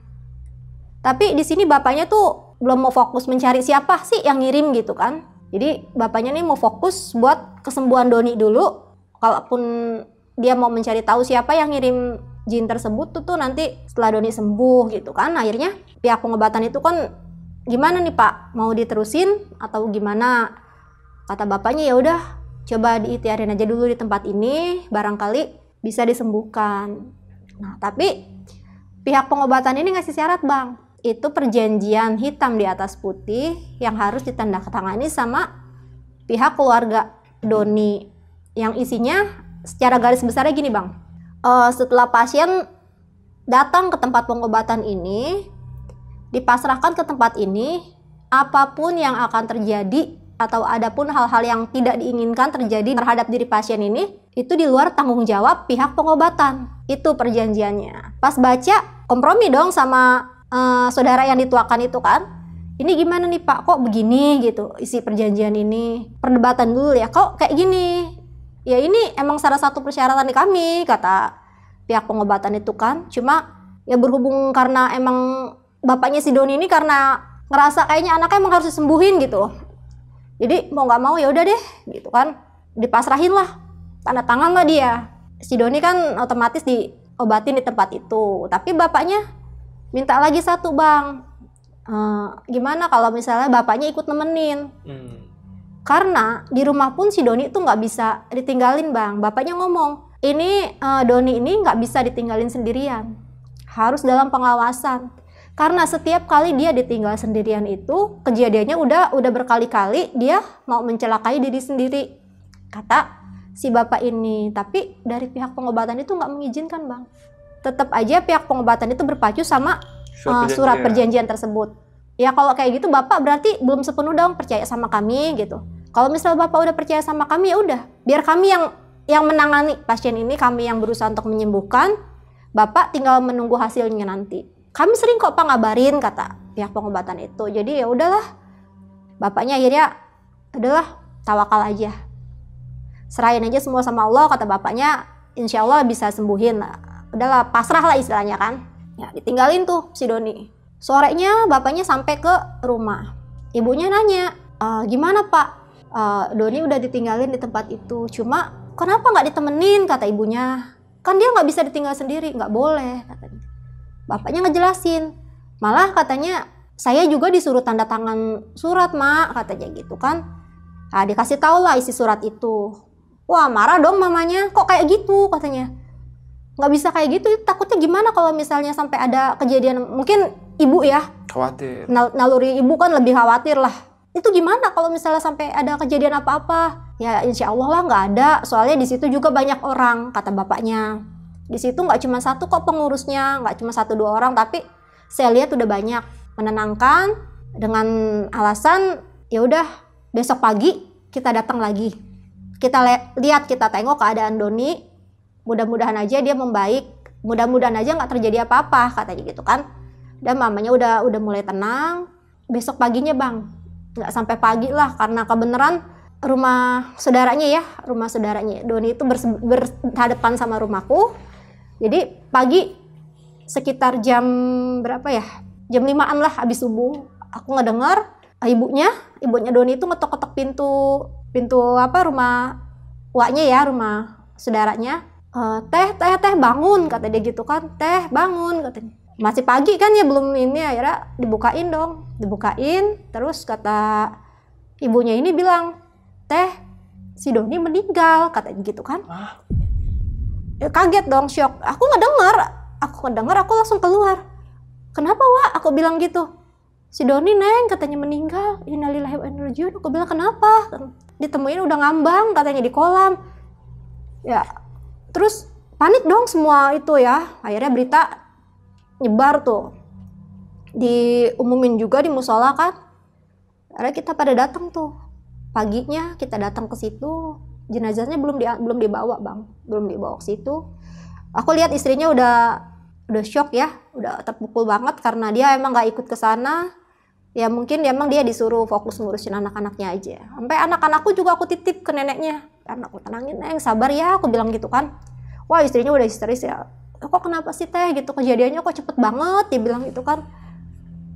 Tapi di sini bapaknya tuh belum mau fokus mencari siapa sih yang ngirim gitu kan. Jadi bapaknya nih mau fokus buat kesembuhan Doni dulu. Kalaupun dia mau mencari tahu siapa yang ngirim jin tersebut tuh tuh nanti setelah Doni sembuh gitu kan akhirnya pihak pengobatan itu kan gimana nih Pak mau diterusin atau gimana kata bapaknya ya udah coba diitiarin aja dulu di tempat ini barangkali bisa disembuhkan. Nah, tapi pihak pengobatan ini ngasih syarat, Bang. Itu perjanjian hitam di atas putih yang harus ditandatangani sama pihak keluarga Doni yang isinya secara garis besarnya gini, Bang. Uh, setelah pasien datang ke tempat pengobatan ini, dipasrahkan ke tempat ini, apapun yang akan terjadi atau ada pun hal-hal yang tidak diinginkan terjadi terhadap diri pasien ini, itu di luar tanggung jawab pihak pengobatan. Itu perjanjiannya. Pas baca, kompromi dong sama uh, saudara yang dituakan itu kan. Ini gimana nih Pak, kok begini gitu isi perjanjian ini. Perdebatan dulu ya, kok kayak gini. Ya ini emang salah satu persyaratan di kami, kata pihak pengobatan itu kan. Cuma ya berhubung karena emang bapaknya si Doni ini karena ngerasa kayaknya anaknya emang harus disembuhin gitu jadi mau nggak mau ya udah deh gitu kan dipasrahin lah tanda tangan lah dia. Si Doni kan otomatis diobatin di tempat itu. Tapi bapaknya minta lagi satu bang. E, gimana kalau misalnya bapaknya ikut nemenin? Hmm. Karena di rumah pun si Doni tuh nggak bisa ditinggalin bang. Bapaknya ngomong ini uh, Doni ini nggak bisa ditinggalin sendirian harus dalam pengawasan karena setiap kali dia ditinggal sendirian itu kejadiannya udah udah berkali-kali dia mau mencelakai diri sendiri kata si bapak ini tapi dari pihak pengobatan itu nggak mengizinkan bang tetap aja pihak pengobatan itu berpacu sama surat, uh, perjanjian. surat perjanjian tersebut ya kalau kayak gitu bapak berarti belum sepenuh dong percaya sama kami gitu kalau misal bapak udah percaya sama kami ya udah biar kami yang yang menangani pasien ini kami yang berusaha untuk menyembuhkan bapak tinggal menunggu hasilnya nanti kami sering kok pak ngabarin kata pihak pengobatan itu jadi ya udahlah bapaknya akhirnya adalah tawakal aja serahin aja semua sama Allah kata bapaknya insya Allah bisa sembuhin lah. udahlah pasrah lah istilahnya kan ya ditinggalin tuh si Doni sorenya bapaknya sampai ke rumah ibunya nanya e, gimana pak e, Doni udah ditinggalin di tempat itu cuma kenapa nggak ditemenin kata ibunya kan dia nggak bisa ditinggal sendiri nggak boleh katanya Bapaknya ngejelasin. Malah katanya saya juga disuruh tanda tangan surat, Mak, katanya gitu kan. Nah, dikasih tau lah isi surat itu. Wah, marah dong mamanya. Kok kayak gitu katanya. Gak bisa kayak gitu, takutnya gimana kalau misalnya sampai ada kejadian mungkin ibu ya. Khawatir. Nal naluri ibu kan lebih khawatir lah. Itu gimana kalau misalnya sampai ada kejadian apa-apa? Ya insya Allah lah nggak ada, soalnya di situ juga banyak orang, kata bapaknya di situ nggak cuma satu kok pengurusnya nggak cuma satu dua orang tapi saya lihat udah banyak menenangkan dengan alasan ya udah besok pagi kita datang lagi kita lihat kita tengok keadaan Doni mudah-mudahan aja dia membaik mudah-mudahan aja nggak terjadi apa-apa katanya gitu kan dan mamanya udah udah mulai tenang besok paginya bang nggak sampai pagi lah karena kebenaran rumah saudaranya ya rumah saudaranya Doni itu berhadapan sama rumahku jadi pagi sekitar jam berapa ya? Jam limaan lah habis subuh. Aku nggak dengar ah, ibunya, ibunya Doni itu ngetok ngetok pintu pintu apa rumah waknya ya, rumah saudaranya. E, teh, teh, teh bangun kata dia gitu kan. Teh bangun katanya. Masih pagi kan ya belum ini akhirnya dibukain dong. Dibukain terus kata ibunya ini bilang, "Teh, si Doni meninggal," katanya gitu kan. Ah Ya, kaget dong shock aku nggak dengar aku nggak dengar aku langsung keluar kenapa wa aku bilang gitu si Doni neng katanya meninggal inalilah wa aku bilang kenapa ditemuin udah ngambang katanya di kolam ya terus panik dong semua itu ya akhirnya berita nyebar tuh diumumin juga di musola kan akhirnya kita pada datang tuh paginya kita datang ke situ jenazahnya belum di, belum dibawa bang belum dibawa ke situ aku lihat istrinya udah udah shock ya udah terpukul banget karena dia emang nggak ikut ke sana ya mungkin dia emang dia disuruh fokus ngurusin anak-anaknya aja sampai anak-anakku juga aku titip ke neneknya anakku tenangin neng sabar ya aku bilang gitu kan wah istrinya udah histeris ya eh, kok kenapa sih teh gitu kejadiannya kok cepet banget dia bilang gitu kan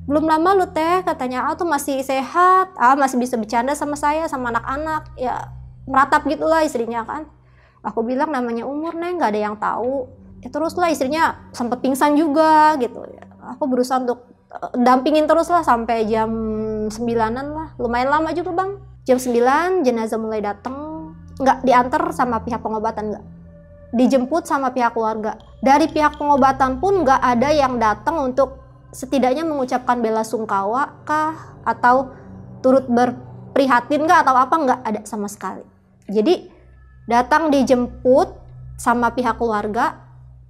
belum lama lu teh katanya ah tuh masih sehat ah masih bisa bercanda sama saya sama anak-anak ya meratap gitulah istrinya kan aku bilang namanya umur neng nggak ada yang tahu ya terus lah istrinya sempet pingsan juga gitu aku berusaha untuk eh, dampingin terus lah sampai jam sembilanan lah lumayan lama juga bang jam sembilan jenazah mulai datang nggak diantar sama pihak pengobatan nggak dijemput sama pihak keluarga dari pihak pengobatan pun nggak ada yang datang untuk setidaknya mengucapkan bela sungkawa kah atau turut berprihatin nggak atau apa nggak ada sama sekali jadi datang dijemput sama pihak keluarga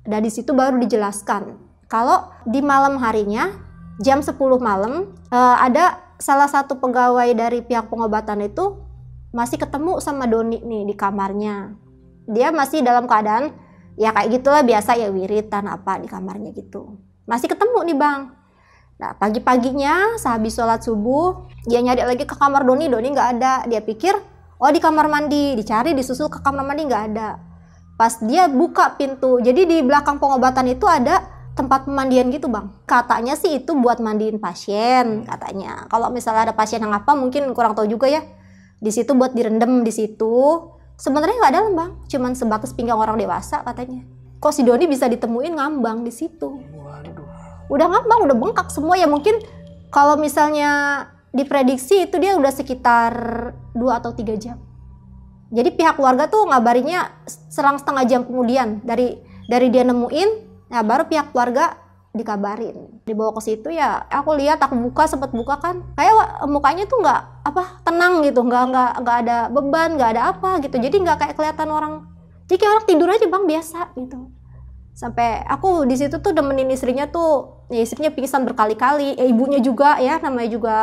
dan di situ baru dijelaskan. Kalau di malam harinya jam 10 malam eh, ada salah satu pegawai dari pihak pengobatan itu masih ketemu sama Doni nih di kamarnya. Dia masih dalam keadaan ya kayak gitulah biasa ya wiritan apa di kamarnya gitu. Masih ketemu nih bang. Nah pagi-paginya sehabis sholat subuh dia nyari lagi ke kamar Doni, Doni nggak ada. Dia pikir oh di kamar mandi dicari disusul ke kamar mandi nggak ada pas dia buka pintu jadi di belakang pengobatan itu ada tempat pemandian gitu bang katanya sih itu buat mandiin pasien hmm. katanya kalau misalnya ada pasien yang apa mungkin kurang tahu juga ya di situ buat direndam di situ sebenarnya nggak dalam bang cuman sebatas pinggang orang dewasa katanya kok si Doni bisa ditemuin ngambang di situ udah ngambang udah bengkak semua ya mungkin kalau misalnya diprediksi itu dia udah sekitar 2 atau 3 jam. Jadi pihak keluarga tuh ngabarinnya serang setengah jam kemudian dari dari dia nemuin, nah baru pihak keluarga dikabarin dibawa ke situ ya aku lihat aku buka sempat buka kan kayak mukanya tuh nggak apa tenang gitu nggak nggak nggak ada beban nggak ada apa gitu jadi nggak kayak kelihatan orang jadi kayak orang tidur aja bang biasa gitu sampai aku di situ tuh demenin istrinya tuh ya istrinya pingsan berkali-kali ya ibunya juga ya namanya juga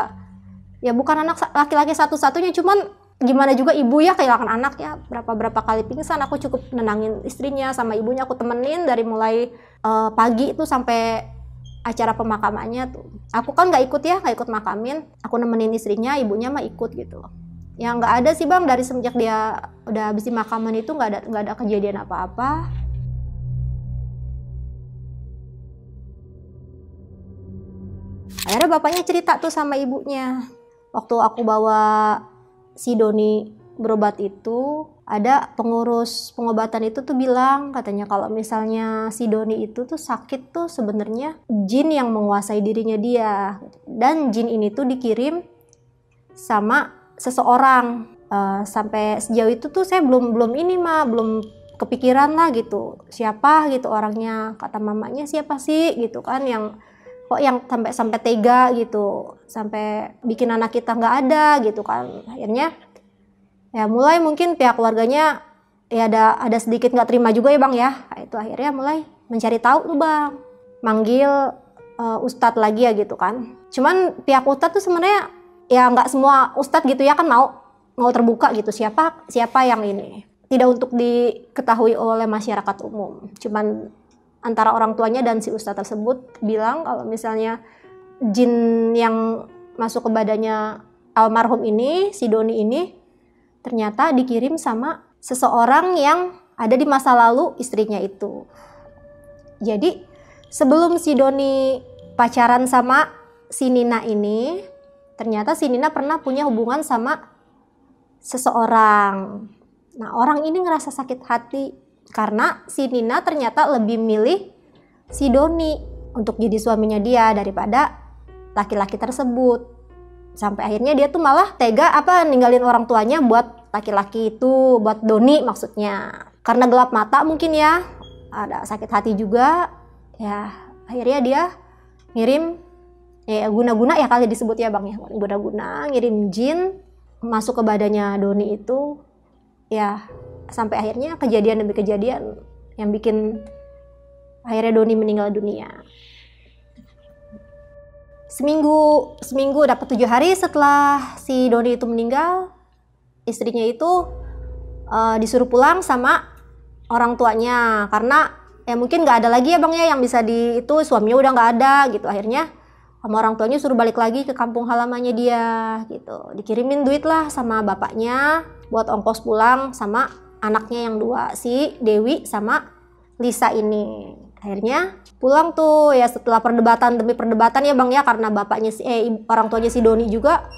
ya bukan anak laki-laki satu-satunya cuman gimana juga ibu ya kehilangan ya berapa berapa kali pingsan aku cukup nenangin istrinya sama ibunya aku temenin dari mulai uh, pagi itu sampai acara pemakamannya tuh aku kan nggak ikut ya nggak ikut makamin aku nemenin istrinya ibunya mah ikut gitu yang nggak ada sih bang dari semenjak dia udah habis di makaman itu nggak ada nggak ada kejadian apa-apa akhirnya bapaknya cerita tuh sama ibunya waktu aku bawa si Doni berobat itu ada pengurus pengobatan itu tuh bilang katanya kalau misalnya si Doni itu tuh sakit tuh sebenarnya jin yang menguasai dirinya dia dan jin ini tuh dikirim sama seseorang uh, sampai sejauh itu tuh saya belum belum ini mah belum kepikiran lah gitu siapa gitu orangnya kata mamanya siapa sih gitu kan yang kok yang sampai sampai tega gitu sampai bikin anak kita nggak ada gitu kan akhirnya ya mulai mungkin pihak keluarganya ya ada ada sedikit nggak terima juga ya bang ya nah, itu akhirnya mulai mencari tahu tuh bang manggil uh, ustadz lagi ya gitu kan cuman pihak ustadz tuh sebenarnya ya nggak semua ustadz gitu ya kan mau mau terbuka gitu siapa siapa yang ini tidak untuk diketahui oleh masyarakat umum cuman antara orang tuanya dan si ustadz tersebut bilang kalau misalnya jin yang masuk ke badannya almarhum ini, si Doni ini, ternyata dikirim sama seseorang yang ada di masa lalu istrinya itu. Jadi sebelum si Doni pacaran sama si Nina ini, ternyata si Nina pernah punya hubungan sama seseorang. Nah orang ini ngerasa sakit hati karena si Nina ternyata lebih milih si Doni untuk jadi suaminya dia daripada laki-laki tersebut. Sampai akhirnya dia tuh malah tega apa ninggalin orang tuanya buat laki-laki itu, buat Doni maksudnya. Karena gelap mata mungkin ya, ada sakit hati juga. Ya, akhirnya dia ngirim ya guna-guna ya kali disebut ya bang ya guna-guna ngirim jin masuk ke badannya Doni itu ya sampai akhirnya kejadian demi kejadian yang bikin akhirnya Doni meninggal dunia seminggu seminggu dapat tujuh hari setelah si Doni itu meninggal istrinya itu uh, disuruh pulang sama orang tuanya karena ya mungkin nggak ada lagi ya bang ya yang bisa di itu suaminya udah nggak ada gitu akhirnya sama orang tuanya suruh balik lagi ke kampung halamannya dia gitu dikirimin duit lah sama bapaknya buat ongkos pulang sama anaknya yang dua si Dewi sama Lisa ini akhirnya pulang tuh ya setelah perdebatan demi perdebatan ya bang ya karena bapaknya si eh, orang tuanya si Doni juga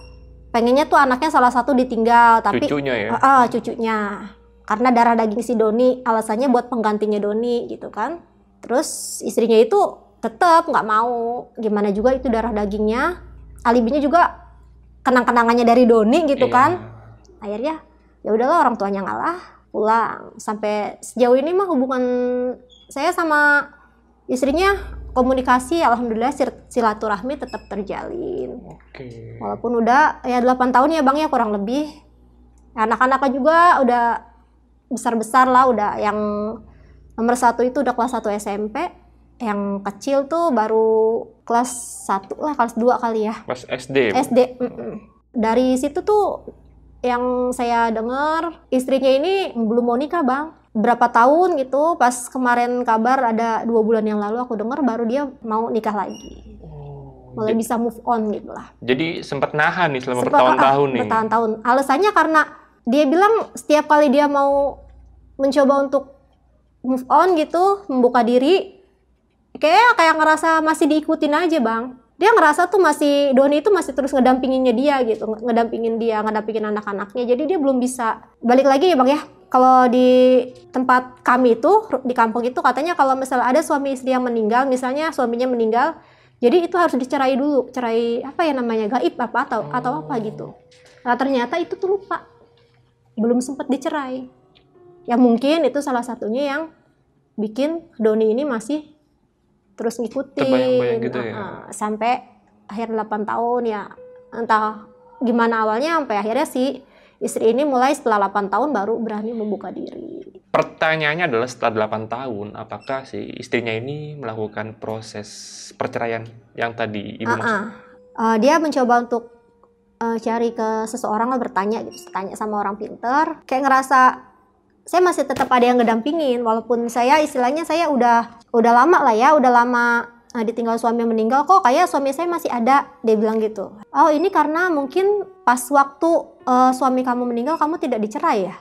pengennya tuh anaknya salah satu ditinggal tapi cucunya ya uh, uh, cucunya karena darah daging si Doni alasannya buat penggantinya Doni gitu kan terus istrinya itu tetap nggak mau gimana juga itu darah dagingnya alibinya juga kenang-kenangannya dari Doni gitu iya. kan akhirnya ya udahlah orang tuanya ngalah pulang sampai sejauh ini mah hubungan saya sama istrinya komunikasi alhamdulillah silaturahmi tetap terjalin. Oke. Walaupun udah ya 8 tahun ya Bang ya kurang lebih. Anak-anaknya juga udah besar-besar lah udah yang nomor satu itu udah kelas 1 SMP, yang kecil tuh baru kelas 1 lah kelas 2 kali ya. Kelas SD. SD. Mm -mm. Dari situ tuh yang saya dengar istrinya ini belum mau nikah bang berapa tahun gitu pas kemarin kabar ada dua bulan yang lalu aku dengar baru dia mau nikah lagi oh, mulai bisa move on gitu lah jadi sempat nahan nih selama bertahun-tahun ah, ah, nih bertahun-tahun alasannya karena dia bilang setiap kali dia mau mencoba untuk move on gitu membuka diri kayak kayak ngerasa masih diikutin aja bang dia ngerasa tuh masih Doni itu masih terus ngedampinginnya dia gitu ngedampingin dia ngedampingin anak-anaknya jadi dia belum bisa balik lagi ya bang ya kalau di tempat kami itu di kampung itu katanya kalau misalnya ada suami istri yang meninggal misalnya suaminya meninggal jadi itu harus dicerai dulu cerai apa ya namanya gaib apa atau oh. atau apa oh. gitu nah ternyata itu tuh lupa belum sempat dicerai ya mungkin itu salah satunya yang bikin Doni ini masih terus ngikutin Terbayang gitu uh, ya. sampai akhir 8 tahun ya entah gimana awalnya sampai akhirnya si istri ini mulai setelah 8 tahun baru berani membuka diri. Pertanyaannya adalah setelah 8 tahun apakah si istrinya ini melakukan proses perceraian yang tadi ibu uh -uh. Uh, dia mencoba untuk uh, cari ke seseorang lah bertanya gitu, tanya sama orang pinter, kayak ngerasa saya masih tetap ada yang ngedampingin walaupun saya istilahnya saya udah udah lama lah ya udah lama nah, ditinggal suami meninggal kok kayak suami saya masih ada dia bilang gitu oh ini karena mungkin pas waktu uh, suami kamu meninggal kamu tidak dicerai ya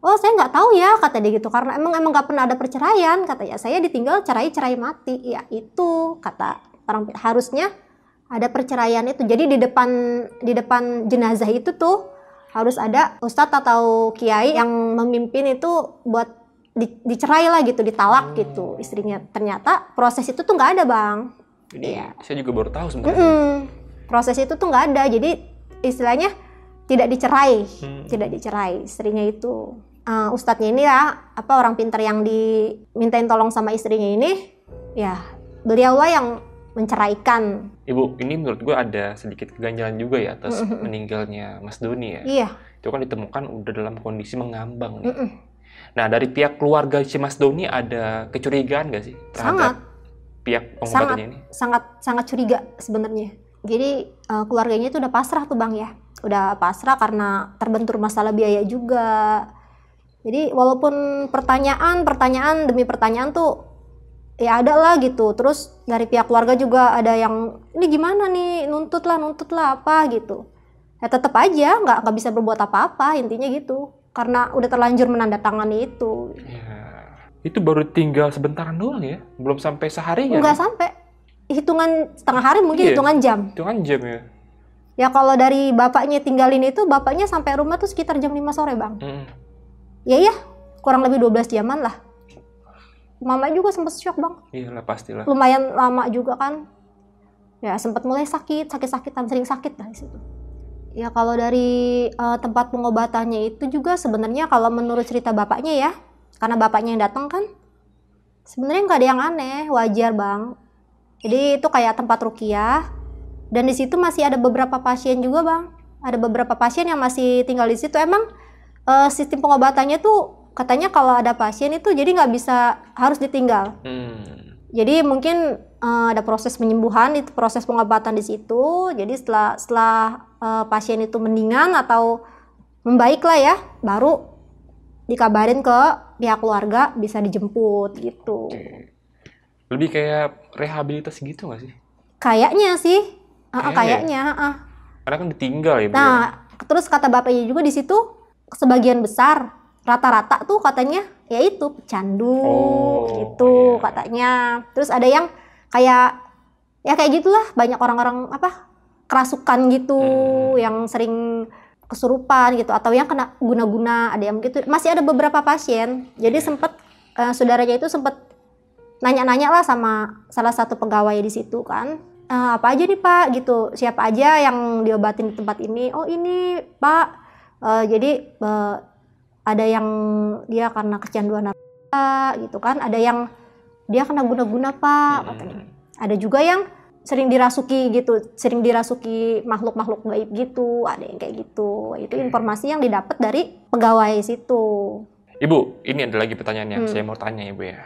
oh saya nggak tahu ya kata dia gitu karena emang emang nggak pernah ada perceraian kata ya saya ditinggal cerai cerai mati ya itu kata orang harusnya ada perceraian itu jadi di depan di depan jenazah itu tuh harus ada ustadz atau kiai yang memimpin itu buat di, dicerai lah gitu, ditalak hmm. gitu istrinya. Ternyata proses itu tuh nggak ada bang. Jadi ya. saya juga baru tahu sebenarnya. Mm -mm. Proses itu tuh nggak ada. Jadi istilahnya tidak dicerai, hmm. tidak dicerai istrinya itu. Uh, ustadznya ini ya apa orang pinter yang dimintain tolong sama istrinya ini, ya beliau lah yang menceraikan. Ibu, ini menurut gue ada sedikit keganjalan juga ya atas mm -mm. meninggalnya Mas Doni ya. Iya. Itu kan ditemukan udah dalam kondisi mengambang. Mm -mm. Nih Nah, dari pihak keluarga si Mas Doni ada kecurigaan gak sih terhadap sangat. pihak pengobatannya ini? Sangat sangat curiga sebenarnya. Jadi uh, keluarganya itu udah pasrah tuh Bang ya. Udah pasrah karena terbentur masalah biaya juga. Jadi walaupun pertanyaan, pertanyaan demi pertanyaan tuh ya ada lah gitu. Terus dari pihak keluarga juga ada yang ini gimana nih nuntut lah, nuntut lah apa gitu. Ya tetap aja nggak nggak bisa berbuat apa-apa intinya gitu karena udah terlanjur menandatangani itu. Ya. Itu baru tinggal sebentaran doang ya, belum sampai sehari ya? Kan? Enggak sampai, hitungan setengah hari mungkin iya. hitungan jam. Hitungan jam ya. Ya kalau dari bapaknya tinggalin itu, bapaknya sampai rumah tuh sekitar jam 5 sore bang. iya Ya iya, kurang lebih 12 jaman lah. Mama juga sempat shock bang. Iya lah pastilah. Lumayan lama juga kan. Ya sempat mulai sakit, sakit-sakitan, sering sakit lah di situ. Ya kalau dari uh, tempat pengobatannya itu juga sebenarnya kalau menurut cerita bapaknya ya, karena bapaknya yang datang kan, sebenarnya nggak ada yang aneh, wajar bang. Jadi itu kayak tempat rukiah, dan di situ masih ada beberapa pasien juga bang, ada beberapa pasien yang masih tinggal di situ. Emang uh, sistem pengobatannya tuh katanya kalau ada pasien itu jadi nggak bisa harus ditinggal. Hmm. Jadi mungkin uh, ada proses penyembuhan, itu proses pengobatan di situ. Jadi setelah setelah Eh, pasien itu mendingan atau membaik lah ya, baru dikabarin ke pihak keluarga bisa dijemput gitu. Lebih kayak rehabilitasi gitu nggak sih? Kayaknya sih, kayaknya. Ya? kayaknya. Uh. Karena kan ditinggal ya. Nah, ya? terus kata bapaknya juga di situ sebagian besar rata-rata tuh katanya yaitu pecandu oh, gitu iya. katanya. Terus ada yang kayak ya kayak gitulah banyak orang-orang apa kerasukan gitu, hmm. yang sering kesurupan gitu atau yang kena guna-guna ada yang gitu masih ada beberapa pasien jadi iya. sempat uh, eh, saudaranya itu sempat nanya-nanya lah sama salah satu pegawai di situ kan e, apa aja nih pak gitu siapa aja yang diobatin di tempat ini oh ini pak e, jadi e, ada yang dia karena kecanduan narkoba gitu kan ada yang dia kena guna-guna pak hmm. ada juga yang sering dirasuki gitu, sering dirasuki makhluk-makhluk gaib gitu, ada yang kayak gitu. Itu hmm. informasi yang didapat dari pegawai situ. Ibu, ini ada lagi pertanyaan yang hmm. saya mau tanya Ibu ya.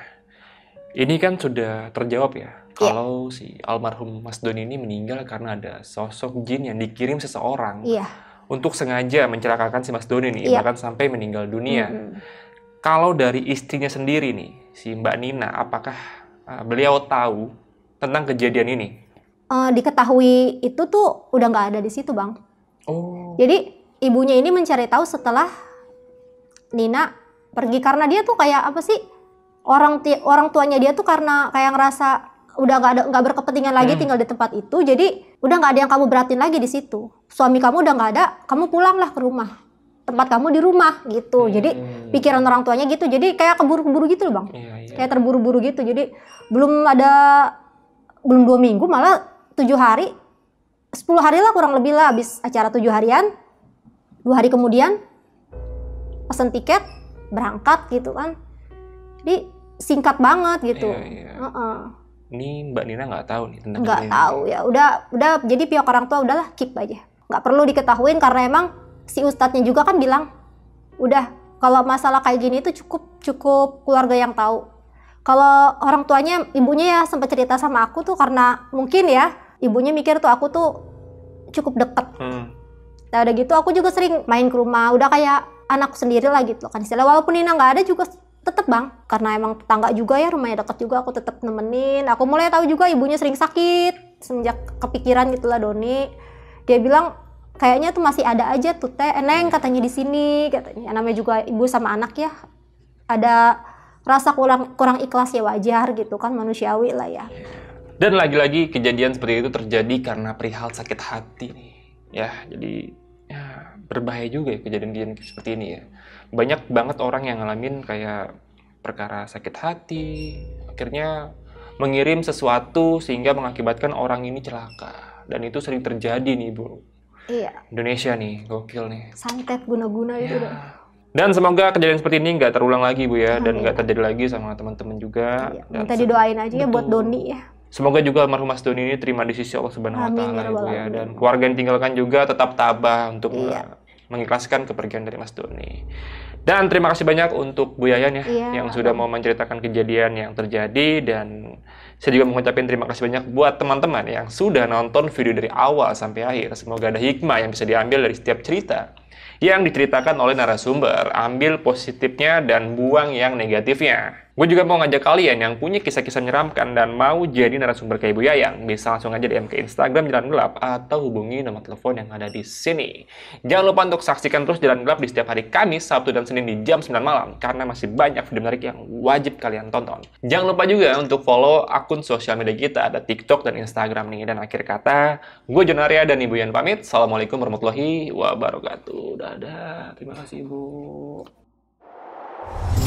Ini kan sudah terjawab ya, iya. kalau si almarhum Mas Doni ini meninggal karena ada sosok jin yang dikirim seseorang yeah. untuk sengaja mencelakakan si Mas Doni ini yeah. Iya. bahkan sampai meninggal dunia. -hmm. Kalau dari istrinya sendiri nih, si Mbak Nina, apakah eh, beliau tahu tentang kejadian ini? uh, diketahui itu tuh udah nggak ada di situ bang. Oh. Jadi ibunya ini mencari tahu setelah Nina pergi karena dia tuh kayak apa sih orang orang tuanya dia tuh karena kayak ngerasa udah nggak ada nggak berkepentingan lagi hmm. tinggal di tempat itu jadi udah nggak ada yang kamu beratin lagi di situ suami kamu udah nggak ada kamu pulanglah ke rumah tempat kamu di rumah gitu hmm. jadi pikiran orang tuanya gitu jadi kayak keburu-keburu gitu loh bang ya, ya. kayak terburu-buru gitu jadi belum ada belum dua minggu malah tujuh hari, sepuluh hari lah kurang lebih lah habis acara tujuh harian. Dua hari kemudian pesen tiket, berangkat gitu kan. Jadi singkat banget gitu. Iya, iya. Uh -uh. Ini Mbak Nina nggak tahu nih tentang nggak tahu ya. Udah udah jadi pihak orang tua udahlah keep aja. Nggak perlu diketahuin karena emang si ustadznya juga kan bilang udah kalau masalah kayak gini itu cukup cukup keluarga yang tahu. Kalau orang tuanya ibunya ya sempat cerita sama aku tuh karena mungkin ya ibunya mikir tuh aku tuh cukup deket hmm. nah udah gitu aku juga sering main ke rumah udah kayak anakku sendiri lah gitu kan istilah walaupun Nina nggak ada juga tetep bang karena emang tetangga juga ya rumahnya deket juga aku tetep nemenin aku mulai tahu juga ibunya sering sakit semenjak kepikiran gitulah Doni dia bilang kayaknya tuh masih ada aja tuh teh eneng eh, katanya di sini katanya namanya juga ibu sama anak ya ada rasa kurang kurang ikhlas ya wajar gitu kan manusiawi lah ya iya. Dan lagi-lagi kejadian seperti itu terjadi karena perihal sakit hati nih. Ya, jadi ya, berbahaya juga ya kejadian-kejadian seperti ini ya. Banyak banget orang yang ngalamin kayak perkara sakit hati, akhirnya mengirim sesuatu sehingga mengakibatkan orang ini celaka. Dan itu sering terjadi nih, Bu. Iya. Indonesia nih, gokil nih. Santet guna-guna ya. itu dong. Dan semoga kejadian seperti ini nggak terulang lagi Bu ya, dan nggak terjadi lagi sama teman-teman juga. Iya. Minta didoain aja ya buat Doni ya. Semoga juga almarhum Mas Doni ini terima di sisi Allah Subhanahu wa ya taala ya, ya dan keluarga yang tinggalkan juga tetap tabah untuk iya. mengikhlaskan kepergian dari Mas Doni. Dan terima kasih banyak untuk Bu Yayan ya iya, yang sudah mau menceritakan kejadian yang terjadi dan saya juga mengucapkan terima kasih banyak buat teman-teman yang sudah nonton video dari awal sampai akhir. Semoga ada hikmah yang bisa diambil dari setiap cerita yang diceritakan oleh narasumber. Ambil positifnya dan buang yang negatifnya. Gue juga mau ngajak kalian yang punya kisah-kisah nyeramkan dan mau jadi narasumber kayak Ibu Yayang, bisa langsung aja DM ke Instagram Jalan Gelap atau hubungi nomor telepon yang ada di sini. Jangan lupa untuk saksikan terus Jalan Gelap di setiap hari Kamis, Sabtu, dan Senin di jam 9 malam, karena masih banyak video menarik yang wajib kalian tonton. Jangan lupa juga untuk follow akun sosial media kita, ada TikTok dan Instagram nih. Dan akhir kata, gue Jonaria dan Ibu Yan pamit. Assalamualaikum warahmatullahi wabarakatuh. Dadah, terima kasih Ibu.